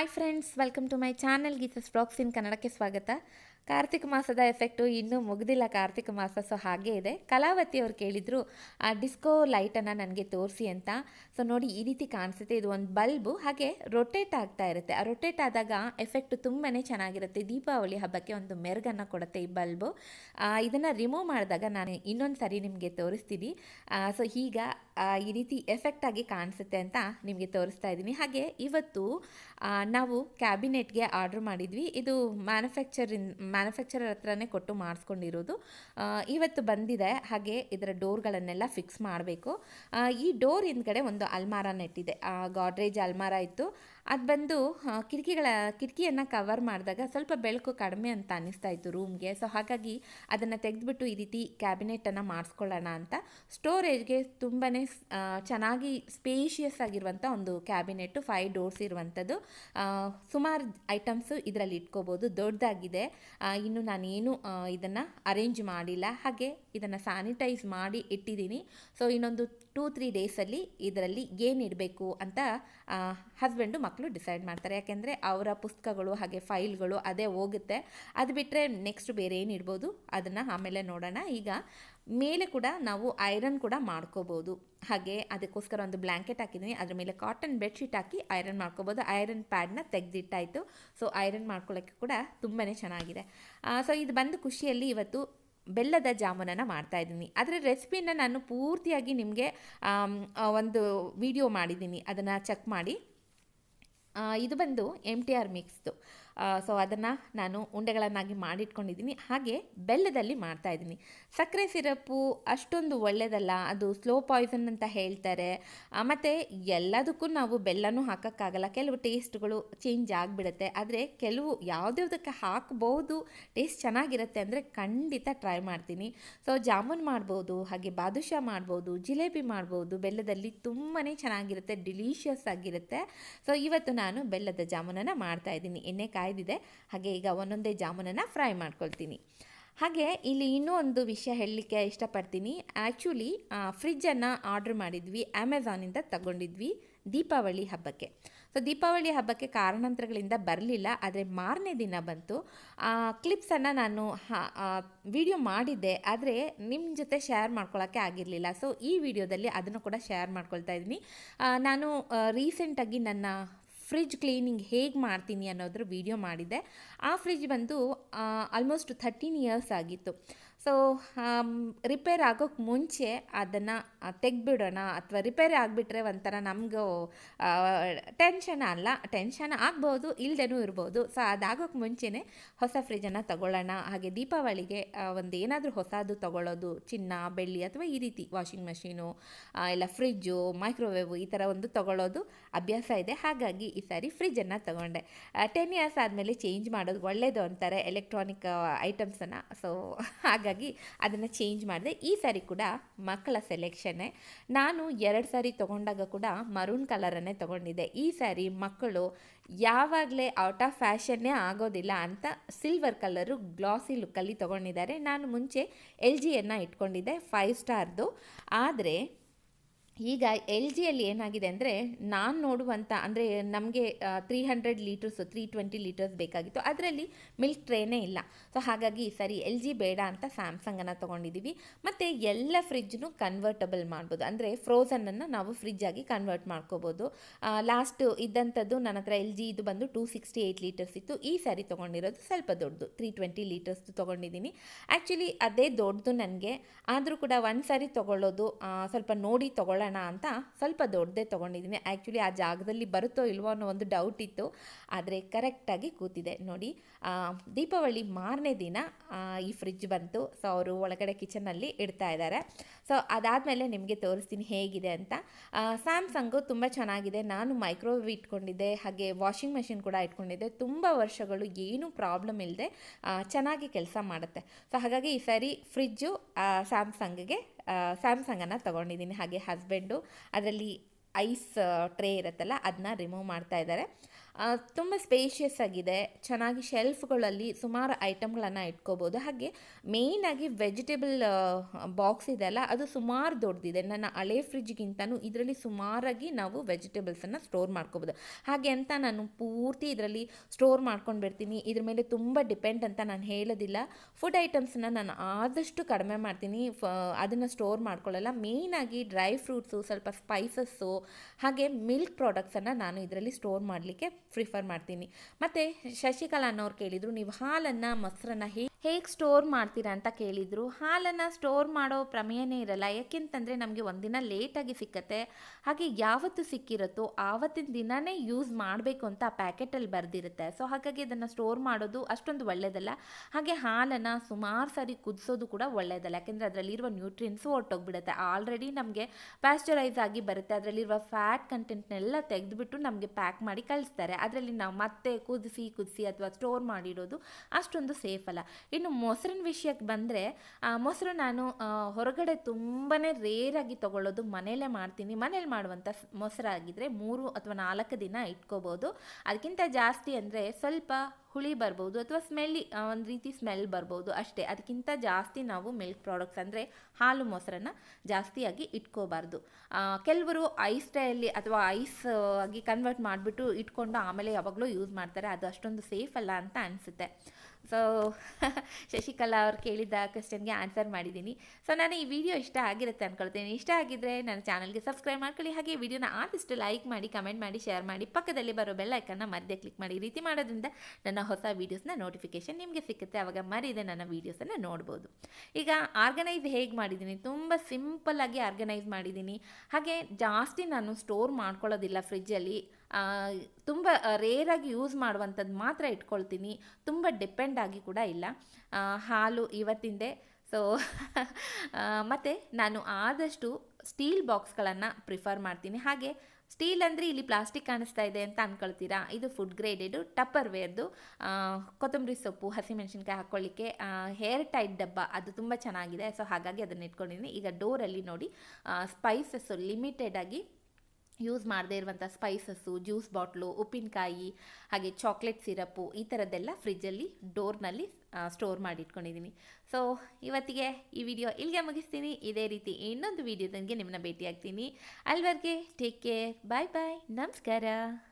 hi friends welcome to my channel Geetha's blogs in ಕನ್ನಡಕ್ಕೆ ಸ್ವಾಗತ ಕಾರ್ತಿಕ ಮಾಸದ ಎಫೆಕ್ಟು ಇನ್ನೂ ಮುಗಿದಿಲ್ಲ ಕಾರ್ತಿಕ ಮಾಸ ಸೊ ಹಾಗೇ ಇದೆ ಕಲಾವತಿ ಅವ್ರು ಕೇಳಿದರು ಆ ಡಿಸ್ಕೋ ಲೈಟನ್ನು ನನಗೆ ತೋರಿಸಿ ಅಂತ ಸೊ ನೋಡಿ ಈ ರೀತಿ ಕಾಣಿಸುತ್ತೆ ಇದು ಒಂದು ಬಲ್ಬು ಹಾಗೆ ರೊಟೇಟ್ ಆಗ್ತಾ ಇರುತ್ತೆ ಆ ರೊಟೇಟ್ ಆದಾಗ ಎಫೆಕ್ಟ್ ತುಂಬಾ ಚೆನ್ನಾಗಿರುತ್ತೆ ದೀಪಾವಳಿ ಹಬ್ಬಕ್ಕೆ ಒಂದು ಮೆರಗನ್ನು ಕೊಡುತ್ತೆ ಈ ಬಲ್ಬು ಇದನ್ನು ರಿಮೂವ್ ಮಾಡಿದಾಗ ನಾನು ಇನ್ನೊಂದು ಸರಿ ನಿಮಗೆ ತೋರಿಸ್ತೀನಿ ಸೊ ಈಗ ಈ ರೀತಿ ಎಫೆಕ್ಟಾಗಿ ಕಾಣಿಸುತ್ತೆ ಅಂತ ನಿಮಗೆ ತೋರಿಸ್ತಾ ಇದ್ದೀನಿ ಹಾಗೆ ಇವತ್ತು ನಾವು ಕ್ಯಾಬಿನೆಟ್ಗೆ ಆರ್ಡ್ರ್ ಮಾಡಿದ್ವಿ ಇದು ಮ್ಯಾನುಫ್ಯಾಕ್ಚರಿನ್ ಮ್ಯಾನುಫ್ಯಾಕ್ಚರರ್ ಹತ್ರನೇ ಕೊಟ್ಟು ಮಾಡಿಸ್ಕೊಂಡಿರೋದು ಇವತ್ತು ಬಂದಿದೆ ಹಾಗೆ ಇದರ ಡೋರ್ಗಳನ್ನೆಲ್ಲ ಫಿಕ್ಸ್ ಮಾಡಬೇಕು ಈ ಡೋರ್ ಹಿಂದ್ಗಡೆ ಒಂದು ಅಲ್ಮಾರ ನೆಟ್ಟಿದೆ ಗಾಡ್ರೇಜ್ ಅಲ್ಮಾರ ಇತ್ತು ಅದು ಬಂದು ಕಿಟಕಿಗಳ ಕಿಟಕಿಯನ್ನು ಕವರ್ ಮಾಡಿದಾಗ ಸ್ವಲ್ಪ ಬೆಳಕು ಕಡಿಮೆ ಅಂತ ಅನ್ನಿಸ್ತಾ ಇತ್ತು ರೂಮ್ಗೆ ಸೊ ಹಾಗಾಗಿ ಅದನ್ನು ತೆಗೆದುಬಿಟ್ಟು ಈ ರೀತಿ ಕ್ಯಾಬಿನೆಟನ್ನು ಮಾಡಿಸ್ಕೊಳ್ಳೋಣ ಅಂತ ಸ್ಟೋರೇಜ್ಗೆ ತುಂಬಾ ಚೆನ್ನಾಗಿ ಸ್ಪೇಷಿಯಸ್ ಆಗಿರುವಂಥ ಒಂದು ಕ್ಯಾಬಿನೆಟ್ಟು ಫೈವ್ ಡೋರ್ಸ್ ಇರುವಂಥದ್ದು ಸುಮಾರು ಐಟಮ್ಸು ಇದರಲ್ಲಿ ಇಟ್ಕೋಬೋದು ದೊಡ್ಡದಾಗಿದೆ ಇನ್ನು ನಾನೇನು ಇದನ್ನು ಅರೇಂಜ್ ಮಾಡಿಲ್ಲ ಹಾಗೆ ಇದನ್ನು ಸ್ಯಾನಿಟೈಸ್ ಮಾಡಿ ಇಟ್ಟಿದ್ದೀನಿ ಸೊ ಇನ್ನೊಂದು ಟೂ ತ್ರೀ ಡೇಸಲ್ಲಿ ಇದರಲ್ಲಿ ಏನಿಡಬೇಕು ಅಂತ ಹಸ್ಬೆಂಡು ಮಕ್ಕಳು ಡಿಸೈಡ್ ಮಾಡ್ತಾರೆ ಯಾಕೆಂದರೆ ಅವರ ಪುಸ್ತಕಗಳು ಹಾಗೆ ಫೈಲ್ಗಳು ಅದೇ ಹೋಗುತ್ತೆ ಅದು ಬಿಟ್ಟರೆ ನೆಕ್ಸ್ಟ್ ಬೇರೆ ಏನು ಇಡ್ಬೋದು ಅದನ್ನು ಆಮೇಲೆ ನೋಡೋಣ ಈಗ ಮೇಲೆ ಕೂಡ ನಾವು ಐರನ್ ಕೂಡ ಮಾಡ್ಕೋಬೋದು ಹಾಗೆ ಅದಕ್ಕೋಸ್ಕರ ಒಂದು ಬ್ಲ್ಯಾಂಕೆಟ್ ಹಾಕಿದ್ದೀನಿ ಅದರ ಮೇಲೆ ಕಾಟನ್ ಬೆಡ್ಶೀಟ್ ಹಾಕಿ ಐರನ್ ಮಾಡ್ಕೋಬೋದು ಐರನ್ ಪ್ಯಾಡ್ನ ತೆಗೆದಿಟ್ಟಾಯಿತು ಸೊ ಐರನ್ ಮಾಡ್ಕೊಳ್ಳೋಕ್ಕೆ ಕೂಡ ತುಂಬಾ ಚೆನ್ನಾಗಿದೆ ಸೊ ಇದು ಬಂದು ಖುಷಿಯಲ್ಲಿ ಇವತ್ತು ಬೆಲ್ಲದ ಜಾಮೂನನ್ನು ಇದ್ದೀನಿ ಅದರ ರೆಸಿಪಿನ ನಾನು ಪೂರ್ತಿಯಾಗಿ ನಿಮಗೆ ಒಂದು ವಿಡಿಯೋ ಮಾಡಿದ್ದೀನಿ ಅದನ್ನು ಚೆಕ್ ಮಾಡಿ ಇದು ಬಂದು ಎಮ್ ಟಿ ಆರ್ ಮಿಕ್ಸ್ದು ಸೊ ಅದನ್ನು ನಾನು ಉಂಡೆಗಳನ್ನಾಗಿ ಮಾಡಿಟ್ಕೊಂಡಿದ್ದೀನಿ ಹಾಗೆ ಬೆಲ್ಲದಲ್ಲಿ ಮಾಡ್ತಾಯಿದ್ದೀನಿ ಸಕ್ಕರೆ ಸಿರಪ್ಪು ಅಷ್ಟೊಂದು ಒಳ್ಳೆಯದಲ್ಲ ಅದು ಸ್ಲೋ ಪಾಯ್ಸನ್ ಅಂತ ಹೇಳ್ತಾರೆ ಮತ್ತು ಎಲ್ಲದಕ್ಕೂ ನಾವು ಬೆಲ್ಲನೂ ಹಾಕೋಕ್ಕಾಗಲ್ಲ ಕೆಲವು ಟೇಸ್ಟ್ಗಳು ಚೇಂಜ್ ಆಗಿಬಿಡುತ್ತೆ ಆದರೆ ಕೆಲವು ಯಾವುದ್ಯಾವುದಕ್ಕೆ ಹಾಕ್ಬೋದು ಟೇಸ್ಟ್ ಚೆನ್ನಾಗಿರುತ್ತೆ ಅಂದರೆ ಖಂಡಿತ ಟ್ರೈ ಮಾಡ್ತೀನಿ ಸೊ ಜಾಮೂನ್ ಮಾಡ್ಬೋದು ಹಾಗೆ ಬಾದುಷಾ ಮಾಡ್ಬೋದು ಜಿಲೇಬಿ ಮಾಡ್ಬೋದು ಬೆಲ್ಲದಲ್ಲಿ ತುಂಬಾ ಚೆನ್ನಾಗಿರುತ್ತೆ ಡಿಲೀಷಿಯಸ್ ಆಗಿರುತ್ತೆ ಸೊ ಇವತ್ತು ನಾನು ಬೆಲ್ಲದ ಜಾಮೂನನ್ನು ಇದ್ದೀನಿ ಎಣ್ಣೆ ಕಾಯ್ದಿದೆ ಹಾಗೆ ಈಗ ಒಂದೊಂದೇ ಜಾಮೂನನ್ನು ಫ್ರೈ ಮಾಡ್ಕೊಳ್ತೀನಿ ಹಾಗೆ ಇಲ್ಲಿ ಇನ್ನೂ ಒಂದು ವಿಷಯ ಹೇಳಲಿಕ್ಕೆ ಇಷ್ಟಪಡ್ತೀನಿ ಆ್ಯಕ್ಚುಲಿ ಫ್ರಿಜ್ಜನ್ನು ಆರ್ಡ್ರ್ ಮಾಡಿದ್ವಿ ಅಮೆಝಾನಿಂದ ತಗೊಂಡಿದ್ವಿ ದೀಪಾವಳಿ ಹಬ್ಬಕ್ಕೆ ಸೊ ದೀಪಾವಳಿ ಹಬ್ಬಕ್ಕೆ ಕಾರಣಾಂತರಗಳಿಂದ ಬರಲಿಲ್ಲ ಆದರೆ ಮಾರನೇ ದಿನ ಬಂತು ಕ್ಲಿಪ್ಸನ್ನು ನಾನು ವಿಡಿಯೋ ಮಾಡಿದ್ದೆ ಆದರೆ ನಿಮ್ಮ ಜೊತೆ ಶೇರ್ ಮಾಡ್ಕೊಳ್ಳೋಕ್ಕೆ ಆಗಿರಲಿಲ್ಲ ಸೊ ಈ ವಿಡಿಯೋದಲ್ಲಿ ಅದನ್ನು ಕೂಡ ಶೇರ್ ಮಾಡ್ಕೊಳ್ತಾ ಇದ್ದೀನಿ ನಾನು ರೀಸೆಂಟಾಗಿ ನನ್ನ ಫ್ರಿಜ್ ಕ್ಲೀನಿಂಗ್ ಹೇಗೆ ಮಾಡ್ತೀನಿ ಅನ್ನೋದ್ರ ವಿಡಿಯೋ ಮಾಡಿದ್ದೆ ಆ ಫ್ರಿಜ್ ಬಂದು ಆಲ್ಮೋಸ್ಟ್ ಥರ್ಟೀನ್ ಇಯರ್ಸ್ ಆಗಿತ್ತು ಸೊ ರಿಪೇರ್ ಆಗೋಕ್ಕೆ ಮುಂಚೆ ಅದನ್ನು ತೆಗ್ದುಬಿಡೋಣ ಅಥವಾ ರಿಪೇರಿ ಆಗಿಬಿಟ್ರೆ ಒಂಥರ ನಮಗೂ ಟೆನ್ಷನ್ ಅಲ್ಲ ಟೆನ್ಷನ್ ಆಗ್ಬೋದು ಇಲ್ಲದೇನೂ ಇರ್ಬೋದು ಸೊ ಅದಾಗೋಕ್ಕೆ ಮುಂಚೆನೇ ಹೊಸ ಫ್ರಿಜ್ಜನ್ನು ತಗೊಳ್ಳೋಣ ಹಾಗೆ ದೀಪಾವಳಿಗೆ ಒಂದು ಏನಾದರೂ ಹೊಸದು ತಗೊಳ್ಳೋದು ಚಿನ್ನ ಬೆಳ್ಳಿ ಅಥವಾ ಈ ರೀತಿ ವಾಷಿಂಗ್ ಮೆಷೀನು ಇಲ್ಲ ಫ್ರಿಜ್ಜು ಮೈಕ್ರೋವೇವ್ ಈ ಥರ ಒಂದು ತಗೊಳ್ಳೋದು ಅಭ್ಯಾಸ ಇದೆ ಹಾಗಾಗಿ ಈ ಸಾರಿ ಫ್ರಿಜ್ಜನ್ನು ತಗೊಂಡೆ ಟೆನ್ ಇಯರ್ಸ್ ಆದಮೇಲೆ ಚೇಂಜ್ ಮಾಡೋದು ಒಳ್ಳೆಯದು ಅಂತಾರೆ ಎಲೆಕ್ಟ್ರಾನಿಕ್ ಐಟಮ್ಸನ್ನು ಸೊ ಹಾಗಾಗಿ ಹಾಗಾಗಿ ಅದನ್ನು ಚೇಂಜ್ ಮಾಡಿದೆ ಈ ಸ್ಯಾರಿ ಕೂಡ ಮಕ್ಕಳ ಸೆಲೆಕ್ಷನ್ನೇ ನಾನು ಎರಡು ಸಾರಿ ತೊಗೊಂಡಾಗ ಕೂಡ ಮರೂನ್ ಕಲರನ್ನೇ ತೊಗೊಂಡಿದ್ದೆ ಈ ಸ್ಯಾರಿ ಮಕ್ಕಳು ಯಾವಾಗಲೇ ಔಟ್ ಆಫ್ ಫ್ಯಾಷನ್ನೇ ಆಗೋದಿಲ್ಲ ಅಂತ ಸಿಲ್ವರ್ ಕಲರು ಗ್ಲಾಸಿ ಲುಕ್ಕಲ್ಲಿ ತೊಗೊಂಡಿದ್ದಾರೆ ನಾನು ಮುಂಚೆ ಎಲ್ ಜಿಯನ್ನು ಇಟ್ಕೊಂಡಿದ್ದೆ ಫೈವ್ ಸ್ಟಾರ್ದು ಆದರೆ ಈಗ ಎಲ್ ಜಿಯಲ್ಲಿ ಏನಾಗಿದೆ ಅಂದರೆ ನಾನು ನೋಡುವಂಥ ಅಂದರೆ ನಮಗೆ three hundred litres three twenty litres ಬೇಕಾಗಿತ್ತು ಅದರಲ್ಲಿ ಮಿಲ್ಕ್ ಟ್ರೇನೇ ಇಲ್ಲ ಸೊ ಹಾಗಾಗಿ ಸರಿ ಎಲ್ ಜಿ ಬೇಡ ಅಂತ ಸ್ಯಾಮ್ಸಂಗನ್ನು ತೊಗೊಂಡಿದ್ದೀವಿ ಮತ್ತು ಎಲ್ಲ ಫ್ರಿಜ್ನು ಕನ್ವರ್ಟಬಲ್ ಮಾಡ್ಬೋದು ಅಂದರೆ ಫ್ರೋಸನನ್ನು ನಾವು ಫ್ರಿಜ್ ಆಗಿ ಕನ್ವರ್ಟ್ ಮಾಡ್ಕೋಬೋದು ಲಾಸ್ಟ್ ಇದ್ದಂಥದ್ದು ನನ್ನ ಹತ್ರ ಎಲ್ ಜಿ ಇದು ಬಂದು ಟೂ ಸಿಕ್ಸ್ಟಿ ಏಯ್ಟ್ ಲೀಟರ್ಸ್ ಇತ್ತು ಈ ಸ್ಯಾರಿ ತೊಗೊಂಡಿರೋದು ಸ್ವಲ್ಪ ದೊಡ್ಡದು ತ್ರೀ ಟ್ವೆಂಟಿ ಲೀಟರ್ಸ್ದು ತೊಗೊಂಡಿದ್ದೀನಿ ಆ್ಯಕ್ಚುಲಿ ಅದೇ ದೊಡ್ಡದು ನನಗೆ ಆದರೂ ಕೂಡ ಒಂದು ಸಾರಿ ತೊಗೊಳ್ಳೋದು ಸ್ವಲ್ಪ ನೋಡಿ ತೊಗೊಳ್ಳೋಣ ಮಾಡೋಣ ಅಂತ ಸ್ವಲ್ಪ ದೊಡ್ಡದೇ ತೊಗೊಂಡಿದ್ದೀನಿ ಆ್ಯಕ್ಚುಲಿ ಆ ಜಾಗದಲ್ಲಿ ಬರುತ್ತೋ ಇಲ್ವೋ ಅನ್ನೋ ಒಂದು ಡೌಟ್ ಇತ್ತು ಆದರೆ ಕರೆಕ್ಟಾಗಿ ಕೂತಿದೆ ನೋಡಿ ದೀಪಾವಳಿ ಮಾರನೇ ದಿನ ಈ ಫ್ರಿಜ್ ಬಂತು ಸೊ ಅವರು ಒಳಗಡೆ ಕಿಚನ್ನಲ್ಲಿ ಇಡ್ತಾ ಇದ್ದಾರೆ ಸೊ ಅದಾದಮೇಲೆ ನಿಮಗೆ ತೋರಿಸ್ತೀನಿ ಹೇಗಿದೆ ಅಂತ ಸ್ಯಾಮ್ಸಂಗು ತುಂಬ ಚೆನ್ನಾಗಿದೆ ನಾನು ಮೈಕ್ರೋವೇವ್ ಇಟ್ಕೊಂಡಿದ್ದೆ ಹಾಗೆ ವಾಷಿಂಗ್ ಮೆಷಿನ್ ಕೂಡ ಇಟ್ಕೊಂಡಿದ್ದೆ ತುಂಬ ವರ್ಷಗಳು ಏನೂ ಪ್ರಾಬ್ಲಮ್ ಇಲ್ಲದೆ ಚೆನ್ನಾಗಿ ಕೆಲಸ ಮಾಡುತ್ತೆ ಸೊ ಹಾಗಾಗಿ ಈ ಸಾರಿ ಫ್ರಿಜ್ಜು ಸ್ಯಾಮ್ಸಂಗ್ಗೆ ಸ್ಯಾಮ್ಸಂಗನ್ನು ತೊಗೊಂಡಿದ್ದೀನಿ ಹಾಗೆ ಹಸ್ಬೆಂಡು ಅದರಲ್ಲಿ ಐಸ್ ಟ್ರೇ ಇರುತ್ತಲ್ಲ ಅದನ್ನ ರಿಮೂವ್ ಮಾಡ್ತಾ ಇದ್ದಾರೆ ತುಂಬ ಸ್ಪೇಷಿಯಸ್ ಆಗಿದೆ ಚೆನ್ನಾಗಿ ಶೆಲ್ಫ್ಗಳಲ್ಲಿ ಸುಮಾರು ಐಟಮ್ಗಳನ್ನು ಇಟ್ಕೋಬೋದು ಹಾಗೆ ಆಗಿ ವೆಜಿಟೇಬಲ್ ಬಾಕ್ಸ್ ಇದೆ ಅಲ್ಲ ಅದು ಸುಮಾರು ದೊಡ್ಡದಿದೆ ನನ್ನ ಹಳೆ ಫ್ರಿಜ್ಗಿಂತನೂ ಇದರಲ್ಲಿ ಸುಮಾರಾಗಿ ನಾವು ವೆಜಿಟೇಬಲ್ಸನ್ನು ಸ್ಟೋರ್ ಮಾಡ್ಕೋಬೋದು ಹಾಗೆ ಅಂತ ನಾನು ಪೂರ್ತಿ ಇದರಲ್ಲಿ ಸ್ಟೋರ್ ಮಾಡ್ಕೊಂಡು ಬಿಡ್ತೀನಿ ಇದ್ರ ಮೇಲೆ ತುಂಬ ಡಿಪೆಂಡ್ ಅಂತ ನಾನು ಹೇಳೋದಿಲ್ಲ ಫುಡ್ ಐಟಮ್ಸನ್ನು ನಾನು ಆದಷ್ಟು ಕಡಿಮೆ ಮಾಡ್ತೀನಿ ಫ ಅದನ್ನು ಸ್ಟೋರ್ ಮಾಡ್ಕೊಳ್ಳಲ್ಲ ಮೇಯ್ನಾಗಿ ಡ್ರೈ ಫ್ರೂಟ್ಸು ಸ್ವಲ್ಪ ಸ್ಪೈಸಸ್ಸು ಹಾಗೆ ಮಿಲ್ಕ್ ಪ್ರಾಡಕ್ಟ್ಸನ್ನು ನಾನು ಇದರಲ್ಲಿ ಸ್ಟೋರ್ ಮಾಡಲಿಕ್ಕೆ ಪ್ರಿಫರ್ ಮಾಡ್ತೀನಿ ಮತ್ತು ಶಶಿಕಲಾ ಅನ್ನೋರು ಕೇಳಿದರು ನೀವು ಹಾಲನ್ನು ಮೊಸರನ್ನು ಹೇಗೆ ಹೇಗೆ ಸ್ಟೋರ್ ಮಾಡ್ತೀರಾ ಅಂತ ಕೇಳಿದರು ಹಾಲನ್ನು ಸ್ಟೋರ್ ಮಾಡೋ ಪ್ರಮೇಯನೇ ಇರಲ್ಲ ಯಾಕೆಂತಂದರೆ ನಮಗೆ ಒಂದಿನ ಲೇಟಾಗಿ ಸಿಕ್ಕತ್ತೆ ಹಾಗೆ ಯಾವತ್ತು ಸಿಕ್ಕಿರುತ್ತೋ ಆವತ್ತಿನ ದಿನವೇ ಯೂಸ್ ಮಾಡಬೇಕು ಅಂತ ಆ ಪ್ಯಾಕೆಟಲ್ಲಿ ಬರೆದಿರುತ್ತೆ ಸೊ ಹಾಗಾಗಿ ಅದನ್ನು ಸ್ಟೋರ್ ಮಾಡೋದು ಅಷ್ಟೊಂದು ಒಳ್ಳೆಯದಲ್ಲ ಹಾಗೆ ಹಾಲನ್ನು ಸುಮಾರು ಸಾರಿ ಕುದಿಸೋದು ಕೂಡ ಒಳ್ಳೆಯದಲ್ಲ ಯಾಕೆಂದರೆ ಅದರಲ್ಲಿರುವ ನ್ಯೂಟ್ರಿಯನ್ಸು ಹೊರಟೋಗ್ಬಿಡುತ್ತೆ ಆಲ್ರೆಡಿ ನಮಗೆ ಪ್ಯಾಸ್ಚರೈಸ್ ಆಗಿ ಬರುತ್ತೆ ಅದರಲ್ಲಿರುವ ಫ್ಯಾಟ್ ಕಂಟೆಂಟ್ನೆಲ್ಲ ತೆಗೆದುಬಿಟ್ಟು ನಮಗೆ ಪ್ಯಾಕ್ ಮಾಡಿ ಕಳಿಸ್ತಾರೆ ಅದರಲ್ಲಿ ನಾವು ಮತ್ತೆ ಕುದಿಸಿ ಕುದಿಸಿ ಅಥವಾ ಸ್ಟೋರ್ ಮಾಡಿಡೋದು ಅಷ್ಟೊಂದು ಸೇಫ್ ಅಲ್ಲ ಇನ್ನು ಮೊಸರಿನ ವಿಷಯಕ್ಕೆ ಬಂದರೆ ಮೊಸರು ನಾನು ಹೊರಗಡೆ ತುಂಬಾ ರೇರಾಗಿ ತೊಗೊಳ್ಳೋದು ಮನೆಯಲ್ಲೇ ಮಾಡ್ತೀನಿ ಮನೇಲಿ ಮಾಡುವಂಥ ಮೊಸರಾಗಿದ್ದರೆ ಮೂರು ಅಥವಾ ನಾಲ್ಕು ದಿನ ಇಟ್ಕೋಬೋದು ಅದಕ್ಕಿಂತ ಜಾಸ್ತಿ ಅಂದರೆ ಸ್ವಲ್ಪ ಹುಳಿ ಬರ್ಬೋದು ಅಥವಾ ಸ್ಮೆಲ್ಲಿ ಒಂದು ರೀತಿ ಸ್ಮೆಲ್ ಬರ್ಬೋದು ಅಷ್ಟೇ ಅದಕ್ಕಿಂತ ಜಾಸ್ತಿ ನಾವು ಮಿಲ್ಕ್ ಪ್ರಾಡಕ್ಟ್ಸ್ ಅಂದರೆ ಹಾಲು ಮೊಸರನ್ನು ಜಾಸ್ತಿಯಾಗಿ ಇಟ್ಕೋಬಾರ್ದು ಕೆಲವರು ಐಸ್ ಟೈಯಲ್ಲಿ ಅಥವಾ ಐಸ್ ಆಗಿ ಕನ್ವರ್ಟ್ ಮಾಡಿಬಿಟ್ಟು ಇಟ್ಕೊಂಡು ಆಮೇಲೆ ಯಾವಾಗಲೂ ಯೂಸ್ ಮಾಡ್ತಾರೆ ಅದು ಅಷ್ಟೊಂದು ಸೇಫ್ ಅಲ್ಲ ಅಂತ ಅನಿಸುತ್ತೆ ಸೊ ಶಶಿಕಲಾ ಅವ್ರು ಕೇಳಿದ್ದ ಕ್ವೆಶನ್ಗೆ ಆನ್ಸರ್ ಮಾಡಿದ್ದೀನಿ ಸೊ ನಾನು ಈ ವಿಡಿಯೋ ಇಷ್ಟ ಆಗಿರುತ್ತೆ ಅಂದ್ಕೊಳ್ತೀನಿ ಇಷ್ಟ ಆಗಿದ್ದರೆ ನನ್ನ ಚಾನಲ್ಗೆ ಸಬ್ಸ್ಕ್ರೈಬ್ ಮಾಡ್ಕೊಳ್ಳಿ ಹಾಗೆ ವಿಡಿಯೋನ ಆದಷ್ಟು ಲೈಕ್ ಮಾಡಿ ಕಮೆಂಟ್ ಮಾಡಿ ಶೇರ್ ಮಾಡಿ ಪಕ್ಕದಲ್ಲಿ ಬರೋ ಬೆಲ್ ಐಕನ್ನ ಮಧ್ಯೆ ಕ್ಲಿಕ್ ಮಾಡಿ ಈ ರೀತಿ ಮಾಡೋದ್ರಿಂದ ನನ್ನ ಹೊಸ ವೀಡಿಯೋಸ್ನ ನೋಟಿಫಿಕೇಶನ್ ನಿಮಗೆ ಸಿಕ್ಕುತ್ತೆ ಆವಾಗ ಮರೀದೆ ನನ್ನ ವೀಡಿಯೋಸನ್ನು ನೋಡ್ಬೋದು ಈಗ ಆರ್ಗನೈಸ್ ಹೇಗೆ ಮಾಡಿದ್ದೀನಿ ತುಂಬ ಸಿಂಪಲ್ಲಾಗಿ ಆರ್ಗನೈಸ್ ಮಾಡಿದ್ದೀನಿ ಹಾಗೆ ಜಾಸ್ತಿ ನಾನು ಸ್ಟೋರ್ ಮಾಡ್ಕೊಳ್ಳೋದಿಲ್ಲ ಫ್ರಿಜ್ಜಲ್ಲಿ ತುಂಬ ರೇರಾಗಿ ಯೂಸ್ ಮಾಡುವಂಥದ್ದು ಮಾತ್ರ ಇಟ್ಕೊಳ್ತೀನಿ ತುಂಬ ಡಿಪೆಂಡ್ ಆಗಿ ಕೂಡ ಇಲ್ಲ ಹಾಲು ಇವತ್ತಿಂದೆ ಸೊ ಮತ್ತು ನಾನು ಆದಷ್ಟು ಸ್ಟೀಲ್ ಬಾಕ್ಸ್ಗಳನ್ನು ಪ್ರಿಫರ್ ಮಾಡ್ತೀನಿ ಹಾಗೆ ಸ್ಟೀಲ್ ಅಂದರೆ ಇಲ್ಲಿ ಪ್ಲಾಸ್ಟಿಕ್ ಕಾಣಿಸ್ತಾ ಇದೆ ಅಂತ ಅಂದ್ಕೊಳ್ತೀರಾ ಇದು ಫುಡ್ ಗ್ರೇಡೆಡು ಟಪ್ಪರ್ ವೇರ್ದು ಕೊತ್ತಂಬರಿ ಸೊಪ್ಪು ಹಸಿಮೆಣಸಿನ್ಕಾಯಿ ಹಾಕ್ಕೊಳ್ಳಿಕ್ಕೆ ಹೇರ್ ಟೈಟ್ ಡಬ್ಬ ಅದು ತುಂಬ ಚೆನ್ನಾಗಿದೆ ಸೊ ಹಾಗಾಗಿ ಅದನ್ನು ಇಟ್ಕೊಂಡಿದ್ದೀನಿ ಈಗ ಡೋರಲ್ಲಿ ನೋಡಿ ಸ್ಪೈಸಸ್ಸು ಲಿಮಿಟೆಡಾಗಿ ಯೂಸ್ ಮಾಡದೇ ಇರುವಂಥ ಸ್ಪೈಸಸ್ಸು ಜ್ಯೂಸ್ ಬಾಟ್ಲು ಉಪ್ಪಿನಕಾಯಿ ಹಾಗೆ ಚಾಕ್ಲೇಟ್ ಸಿರಪ್ಪು ಈ ಥರದ್ದೆಲ್ಲ ಫ್ರಿಜ್ಜಲ್ಲಿ ಡೋರ್ನಲ್ಲಿ ಸ್ಟೋರ್ ಮಾಡಿ ಇಟ್ಕೊಂಡಿದ್ದೀನಿ ಸೊ ಇವತ್ತಿಗೆ ಈ ವಿಡಿಯೋ ಇಲ್ಲಿಗೆ ಮುಗಿಸ್ತೀನಿ ಇದೇ ರೀತಿ ಇನ್ನೊಂದು ವಿಡಿಯೋದಂಗೆ ನಿಮ್ಮನ್ನ ಭೇಟಿಯಾಗ್ತೀನಿ ಅಲ್ವರ್ಗೆ ಟೇಕ್ ಕೇರ್ ಬಾಯ್ ಬಾಯ್ ನಮಸ್ಕಾರ